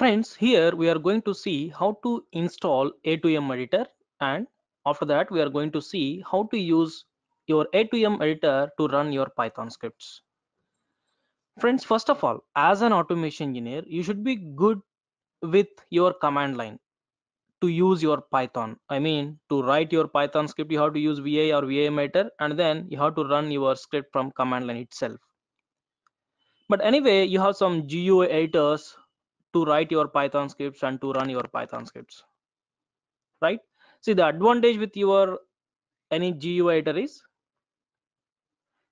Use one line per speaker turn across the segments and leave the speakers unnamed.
Friends, here we are going to see how to install A2M editor and after that we are going to see how to use your A2M editor to run your Python scripts. Friends, first of all, as an automation engineer, you should be good with your command line to use your Python. I mean, to write your Python script, you have to use VA or VAM editor and then you have to run your script from command line itself. But anyway, you have some GUI editors to write your Python scripts and to run your Python scripts, right? See the advantage with your any GUI editor is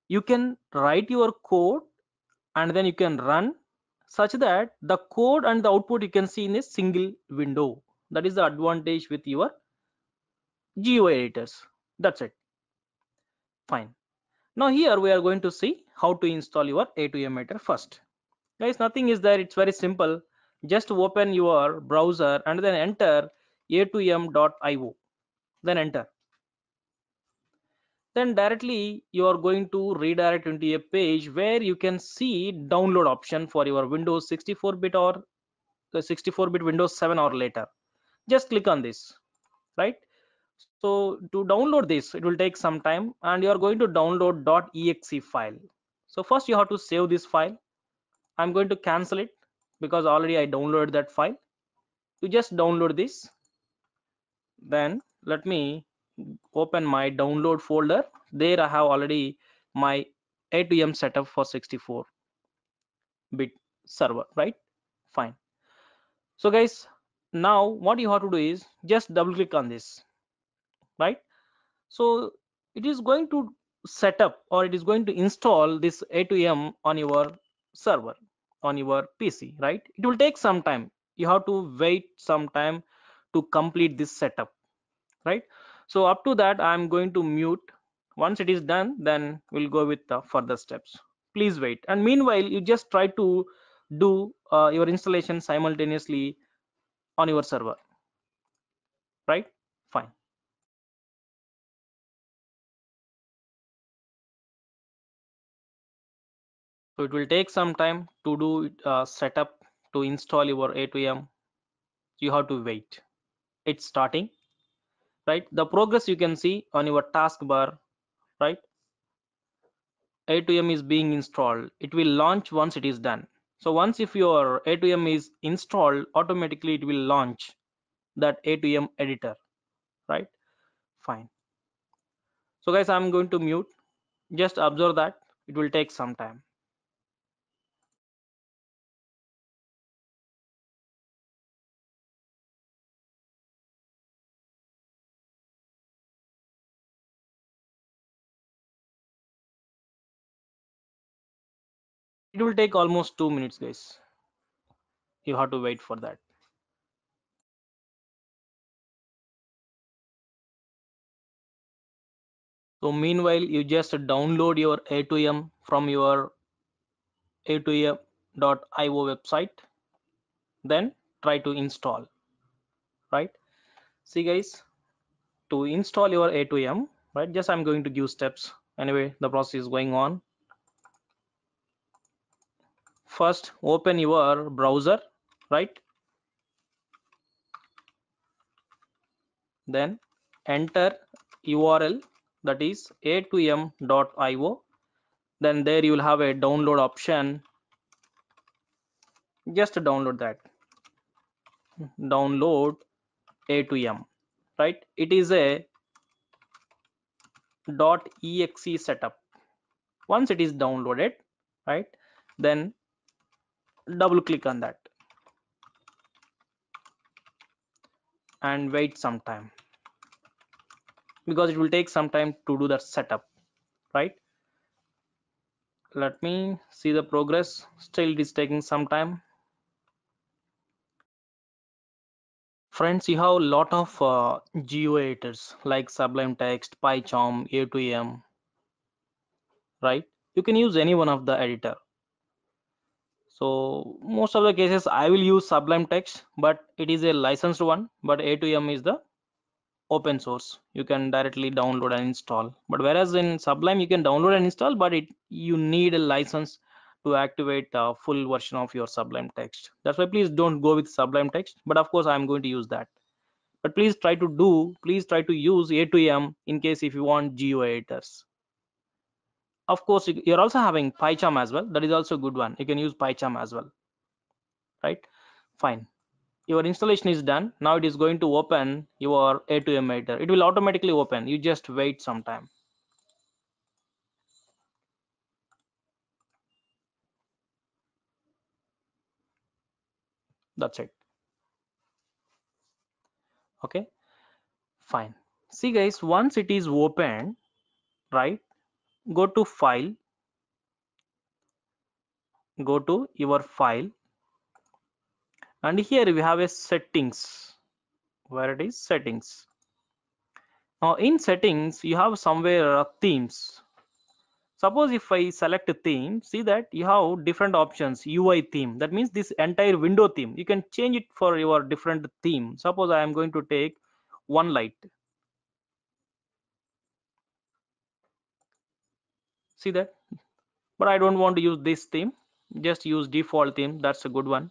you can write your code and then you can run such that the code and the output you can see in a single window. That is the advantage with your GUI editors. That's it. Fine. Now here we are going to see how to install your A2M editor first. Guys, nothing is there. It's very simple just open your browser and then enter a2m.io then enter then directly you are going to redirect into a page where you can see download option for your windows 64 bit or uh, 64 bit windows 7 or later just click on this right so to download this it will take some time and you are going to download .exe file so first you have to save this file i'm going to cancel it because already I downloaded that file you just download this then let me open my download folder there I have already my A 2 M setup for 64 bit server right fine so guys now what you have to do is just double click on this right so it is going to set up or it is going to install this a 2 m on your server on your pc right it will take some time you have to wait some time to complete this setup right so up to that i'm going to mute once it is done then we'll go with the further steps please wait and meanwhile you just try to do uh, your installation simultaneously on your server right fine so it will take some time to do uh, setup to install your a2m you have to wait it's starting right the progress you can see on your taskbar right a2m is being installed it will launch once it is done so once if your a2m is installed automatically it will launch that a2m editor right fine so guys i'm going to mute just observe that it will take some time it will take almost two minutes guys you have to wait for that so meanwhile you just download your a2m from your a2m.io website then try to install right see guys to install your a2m right just i'm going to give steps anyway the process is going on first open your browser right then enter url that is a2m.io then there you will have a download option just download that download a2m right it is a dot exe setup once it is downloaded right then double click on that and wait some time because it will take some time to do the setup right let me see the progress still it is taking some time friends you have a lot of uh, geo editors like sublime text pycharm a2m right you can use any one of the editor so most of the cases i will use sublime text but it is a licensed one but a2m is the open source you can directly download and install but whereas in sublime you can download and install but it you need a license to activate a full version of your sublime text that's why please don't go with sublime text but of course i'm going to use that but please try to do please try to use a2m in case if you want geo editors of course you're also having PyCharm as well that is also a good one you can use PyCharm as well right fine your installation is done now it is going to open your a2m emitter it will automatically open you just wait some time that's it okay fine see guys once it is open right go to file go to your file and here we have a settings where it is settings now in settings you have somewhere uh, themes suppose if i select a theme see that you have different options ui theme that means this entire window theme you can change it for your different theme suppose i am going to take one light see that but I don't want to use this theme just use default theme that's a good one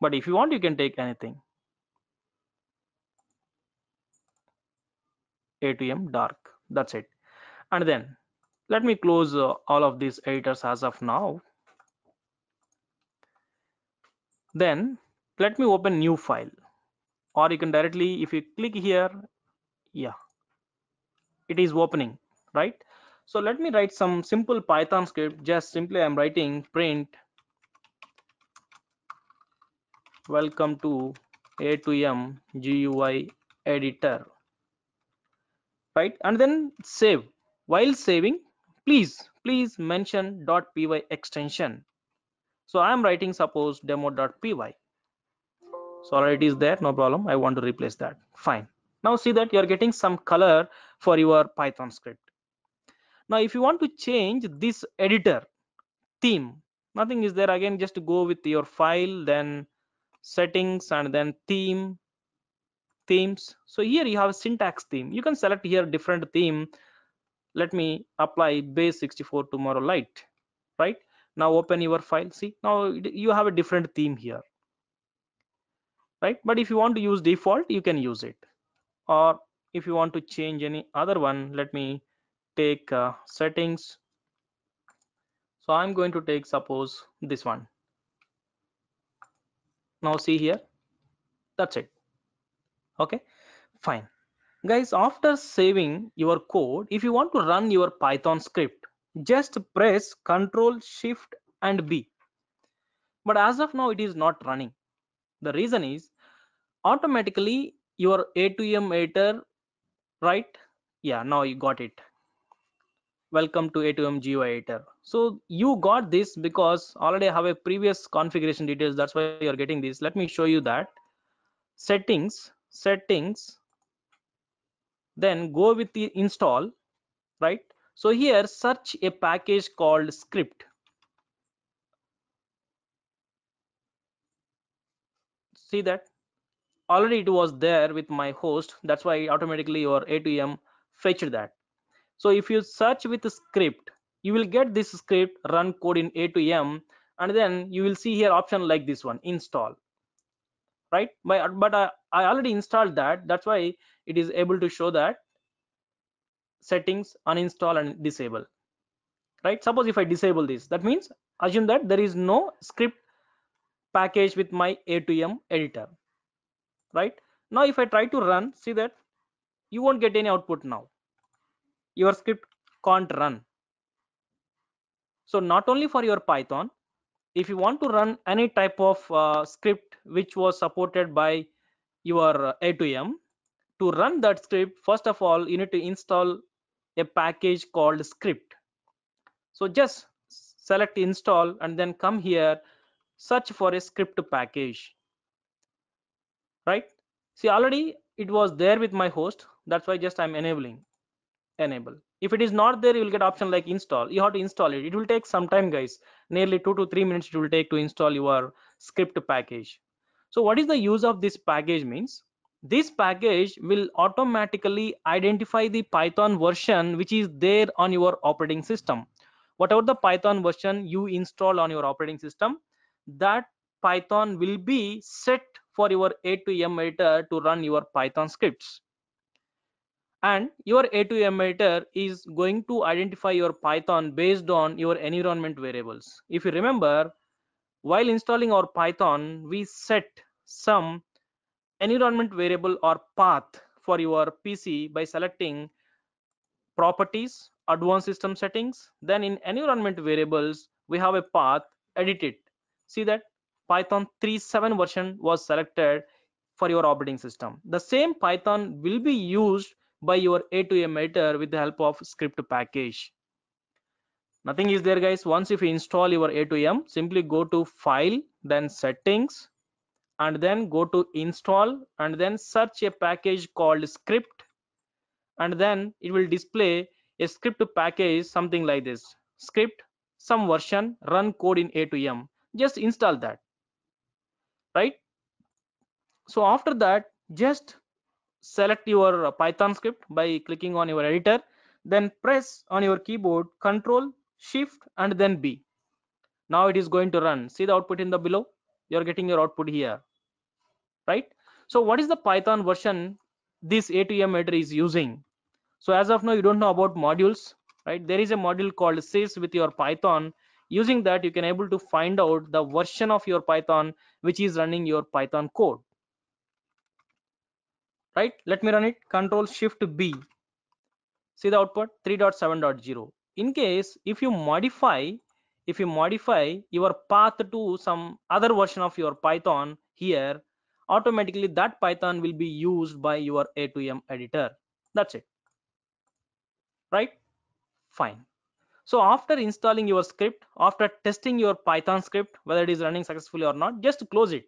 but if you want you can take anything ATM dark that's it and then let me close uh, all of these editors as of now then let me open new file or you can directly if you click here yeah it is opening right so let me write some simple Python script. Just simply I'm writing print welcome to a2m GUI editor, right? And then save. While saving, please, please mention .py extension. So I'm writing suppose demo.py. So already is there, no problem. I want to replace that. Fine. Now see that you're getting some color for your Python script now if you want to change this editor theme nothing is there again just go with your file then settings and then theme themes so here you have a syntax theme you can select here different theme let me apply base 64 tomorrow light right now open your file see now you have a different theme here right but if you want to use default you can use it or if you want to change any other one let me take uh, settings so i'm going to take suppose this one now see here that's it okay fine guys after saving your code if you want to run your python script just press ctrl shift and b but as of now it is not running the reason is automatically your a to m editor right yeah now you got it welcome to a2m GUI editor so you got this because already I have a previous configuration details that's why you're getting this let me show you that settings settings then go with the install right so here search a package called script see that already it was there with my host that's why automatically your a2m fetched that so if you search with script you will get this script run code in a to m and then you will see here option like this one install right but I, I already installed that that's why it is able to show that settings uninstall and disable right suppose if i disable this that means assume that there is no script package with my a to m editor right now if i try to run see that you won't get any output now your script can't run so not only for your python if you want to run any type of uh, script which was supported by your a2m to run that script first of all you need to install a package called script so just select install and then come here search for a script package right see already it was there with my host that's why just i'm enabling enable if it is not there you will get option like install you have to install it it will take some time guys nearly two to three minutes it will take to install your script package so what is the use of this package means this package will automatically identify the python version which is there on your operating system whatever the python version you install on your operating system that python will be set for your a to m editor to run your python scripts and your a2 emitter is going to identify your python based on your environment variables if you remember while installing our python we set some environment variable or path for your pc by selecting properties advanced system settings then in environment variables we have a path edited. see that python 3.7 version was selected for your operating system the same python will be used by your a2m editor with the help of script package nothing is there guys once if you install your a2m simply go to file then settings and then go to install and then search a package called script and then it will display a script package something like this script some version run code in a2m just install that right so after that just select your python script by clicking on your editor then press on your keyboard control shift and then b now it is going to run see the output in the below you're getting your output here right so what is the python version this atm editor is using so as of now you don't know about modules right there is a module called sys with your python using that you can able to find out the version of your python which is running your python code right let me run it control shift b see the output 3.7.0 in case if you modify if you modify your path to some other version of your python here automatically that python will be used by your a2m editor that's it right fine so after installing your script after testing your python script whether it is running successfully or not just close it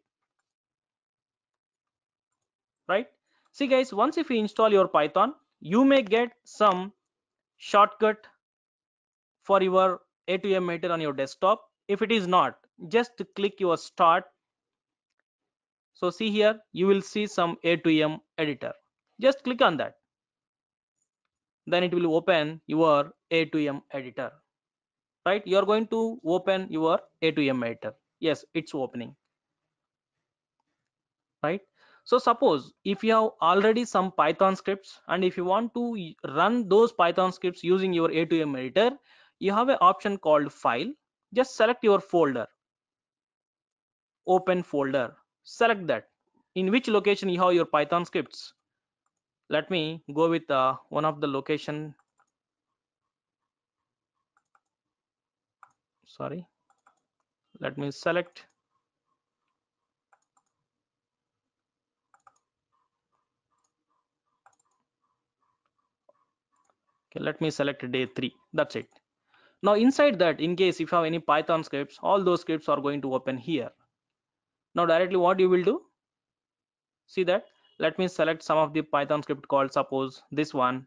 right see guys once if you install your python you may get some shortcut for your a2m meter on your desktop if it is not just click your start so see here you will see some a2m editor just click on that then it will open your a2m editor right you are going to open your a2m editor yes it's opening right so suppose if you have already some python scripts and if you want to run those python scripts using your a2m editor you have an option called file just select your folder open folder select that in which location you have your python scripts let me go with uh, one of the location sorry let me select okay let me select day three that's it now inside that in case if you have any python scripts all those scripts are going to open here now directly what you will do see that let me select some of the python script called suppose this one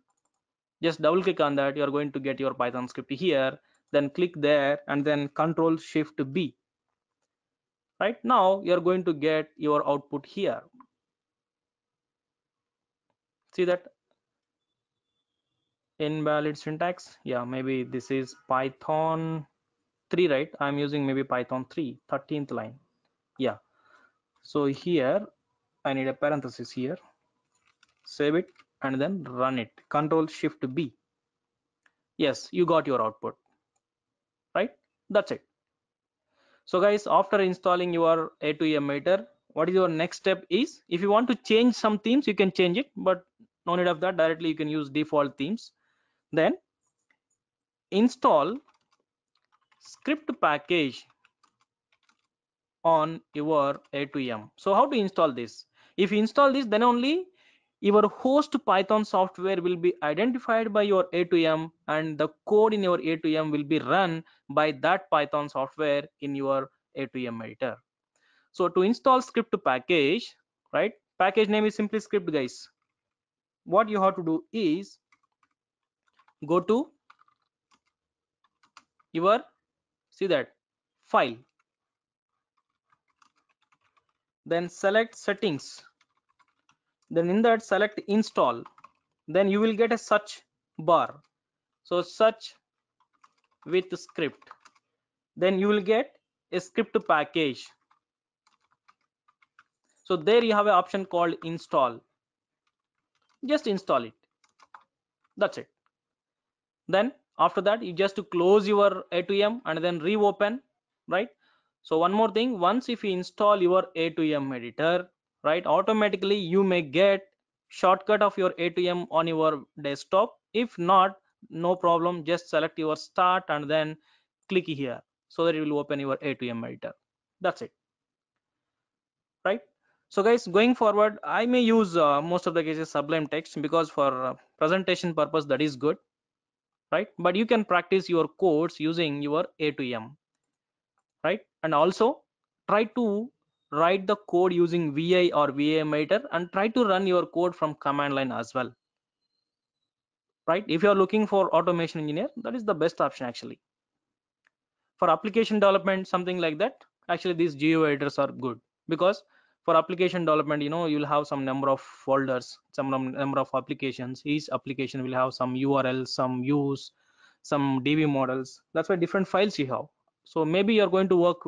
just double click on that you are going to get your python script here then click there and then control shift b right now you are going to get your output here see that invalid syntax yeah maybe this is python 3 right i'm using maybe python 3 13th line yeah so here i need a parenthesis here save it and then run it control shift b yes you got your output right that's it so guys after installing your a2e meter what is your next step is if you want to change some themes you can change it but no need of that directly you can use default themes then install script package on your a2m so how to install this if you install this then only your host python software will be identified by your a2m and the code in your a2m will be run by that python software in your a2m editor so to install script package right package name is simply script guys what you have to do is go to your see that file then select settings then in that select install then you will get a search bar so search with script then you will get a script package so there you have an option called install just install it that's it then after that you just to close your a2m and then reopen right so one more thing once if you install your a2m editor right automatically you may get shortcut of your a2m on your desktop if not no problem just select your start and then click here so that it will open your a2m editor that's it right so guys going forward i may use uh, most of the cases sublime text because for uh, presentation purpose that is good right but you can practice your codes using your a to m right and also try to write the code using vi or vamator and try to run your code from command line as well right if you are looking for automation engineer that is the best option actually for application development something like that actually these geo editors are good because for application development you know you'll have some number of folders some number of applications each application will have some urls some use some db models that's why different files you have so maybe you're going to work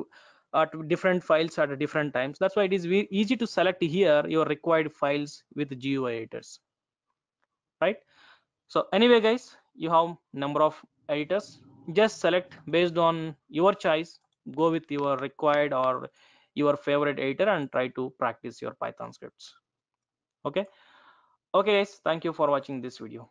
at different files at different times that's why it is easy to select here your required files with gui editors right so anyway guys you have number of editors just select based on your choice go with your required or your favorite editor and try to practice your python scripts okay okay guys thank you for watching this video